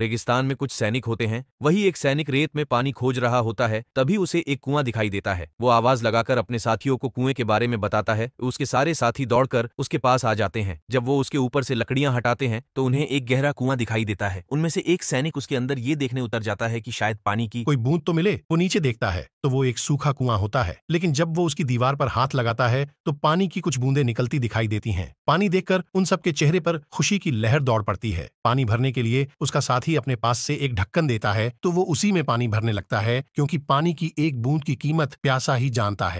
रेगिस्तान में कुछ सैनिक होते हैं वही एक सैनिक रेत में पानी खोज रहा होता है तभी उसे एक कुआं दिखाई देता है वो आवाज लगाकर अपने साथियों को कुएं के बारे में बताता है उसके सारे साथी दौड़कर उसके पास आ जाते हैं जब वो उसके ऊपर से लकड़ियां हटाते हैं तो उन्हें एक गहरा कुआं दिखाई देता है उनमें से एक सैनिक उसके अंदर ये देखने उतर जाता है की शायद पानी की कोई बूंद तो मिले वो नीचे देखता है तो वो एक सूखा कुआं होता है लेकिन जब वो उसकी दीवार पर हाथ लगाता है तो पानी की कुछ बूंदे निकलती दिखाई देती है पानी देखकर उन सबके चेहरे पर खुशी की लहर दौड़ पड़ती है पानी भरने के लिए उसका साथी ही अपने पास से एक ढक्कन देता है तो वो उसी में पानी भरने लगता है क्योंकि पानी की एक बूंद की कीमत प्यासा ही जानता है